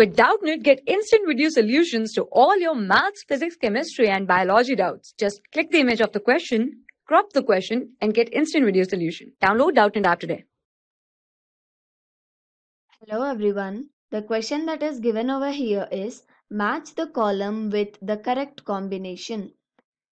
With Doubtnit, get instant video solutions to all your maths, physics, chemistry, and biology doubts. Just click the image of the question, crop the question, and get instant video solution. Download Doubtnit app today. Hello everyone. The question that is given over here is match the column with the correct combination.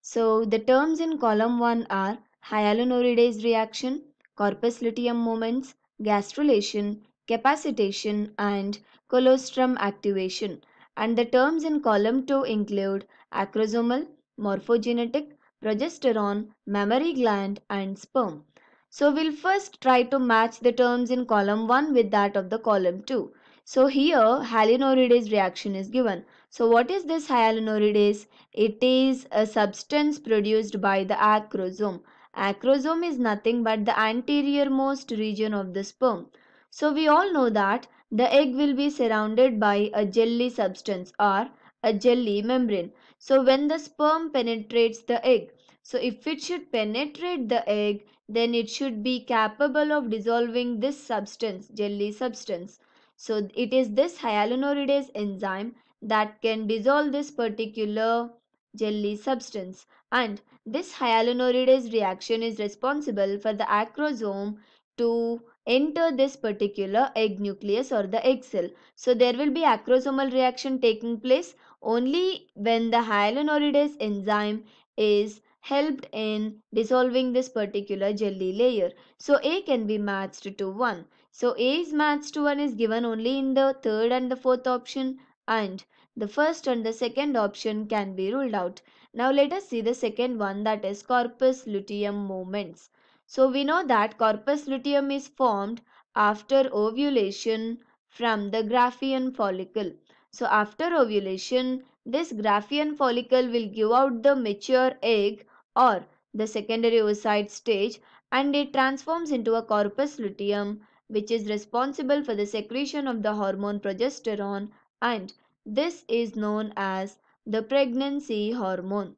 So the terms in column 1 are hyaluronidase reaction, corpus luteum moments, gastrulation, capacitation, and colostrum activation. And the terms in column 2 include acrosomal, morphogenetic, progesterone, mammary gland, and sperm. So we'll first try to match the terms in column 1 with that of the column 2. So here hyaluronidase reaction is given. So what is this hyaluronidase? It is a substance produced by the acrosome. Acrosome is nothing but the anterior most region of the sperm. So we all know that the egg will be surrounded by a jelly substance or a jelly membrane. So when the sperm penetrates the egg, so if it should penetrate the egg, then it should be capable of dissolving this substance, jelly substance. So it is this hyaluronidase enzyme that can dissolve this particular jelly substance. And this hyaluronidase reaction is responsible for the acrosome to enter this particular egg nucleus or the egg cell. So there will be acrosomal reaction taking place only when the hyaluronidase enzyme is helped in dissolving this particular jelly layer. So A can be matched to 1. So A is matched to 1 is given only in the third and the fourth option and the first and the second option can be ruled out. Now let us see the second one that is corpus luteum moments. So we know that corpus luteum is formed after ovulation from the graphene follicle. So after ovulation, this graphene follicle will give out the mature egg or the secondary oocyte stage and it transforms into a corpus luteum which is responsible for the secretion of the hormone progesterone and this is known as the pregnancy hormone.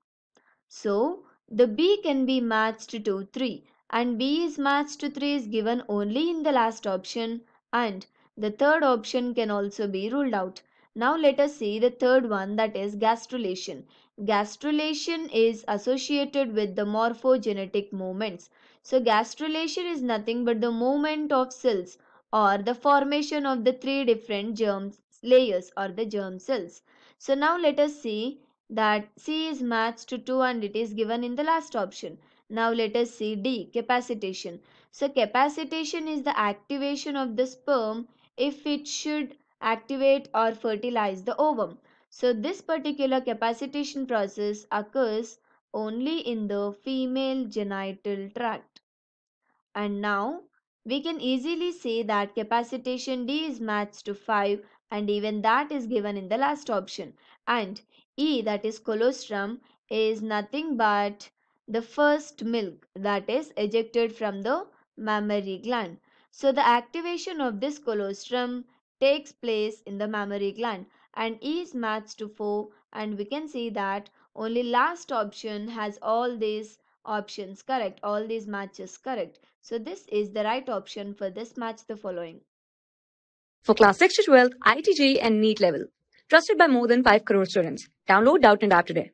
So, the B can be matched to 3 and b is matched to 3 is given only in the last option and the third option can also be ruled out. Now let us see the third one that is gastrulation. Gastrulation is associated with the morphogenetic movements. So gastrulation is nothing but the movement of cells or the formation of the three different germ layers or the germ cells. So now let us see that C is matched to 2 and it is given in the last option. Now let us see D. Capacitation. So capacitation is the activation of the sperm if it should activate or fertilize the ovum. So this particular capacitation process occurs only in the female genital tract. And now we can easily say that capacitation D is matched to 5 and even that is given in the last option. And E that is colostrum is nothing but the first milk that is ejected from the mammary gland. So the activation of this colostrum takes place in the mammary gland and is matched to 4 and we can see that only last option has all these options correct all these matches correct so this is the right option for this match the following for class 6 to 12 ITG and neat level trusted by more than 5 crore students download doubt and app today